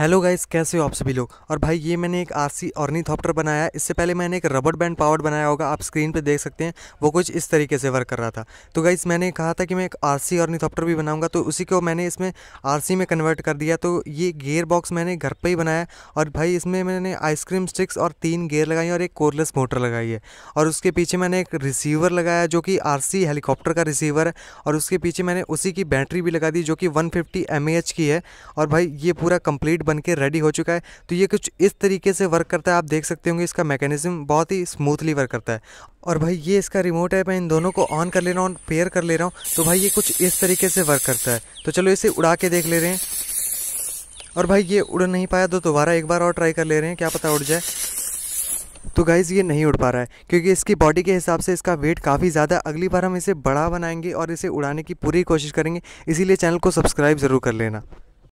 hello guys कैसे हो आप सभी लोग और भाई ये मैंने एक आरसी ऑर्नीथॉप्टर बनाया है इससे पहले मैंने एक रबड़ बैंड पावर्ड बनाया होगा आप स्क्रीन पे देख सकते हैं वो कुछ इस तरीके से वर्क कर रहा था तो गाइस मैंने कहा था कि मैं एक आरसी ऑर्नीथॉप्टर भी बनाऊंगा तो उसी को मैंने इसमें आरसी में कन्वर्ट कर दिया तो ये गेयर बॉक्स मैंने घर पर ही बनाया और भाई इसमें मैंने आइसक्रीम स्टिक्स और तीन गेयर लगाई और एक कोरलेस मोटर लगाई है और उसके पीछे मैंने एक रिसीवर लगाया जो कि आर हेलीकॉप्टर का रिसीवर है और उसके पीछे मैंने उसी की बैटरी भी लगा दी जो कि वन फिफ्टी की है और भाई ये पूरा कम्प्लीट बनके रेडी हो चुका है तो ये कुछ इस तरीके से वर्क करता है आप देख सकते होंगे इसका मैकेनिज्म बहुत ही स्मूथली वर्क करता है और भाई ये इसका रिमोट है मैं इन दोनों को ऑन कर ले रहा हूँ पेयर कर ले रहा हूँ तो भाई ये कुछ इस तरीके से वर्क करता है तो चलो इसे उड़ा के देख ले रहे हैं और भाई ये उड़ नहीं पाया तो दोबारा एक बार और ट्राई कर ले रहे हैं क्या पता उड़ जाए तो गाइज़ ये नहीं उड़ पा रहा है क्योंकि इसकी बॉडी के हिसाब से इसका वेट काफ़ी ज़्यादा अगली बार हम इसे बड़ा बनाएंगे और इसे उड़ाने की पूरी कोशिश करेंगे इसीलिए चैनल को सब्सक्राइब ज़रूर कर लेना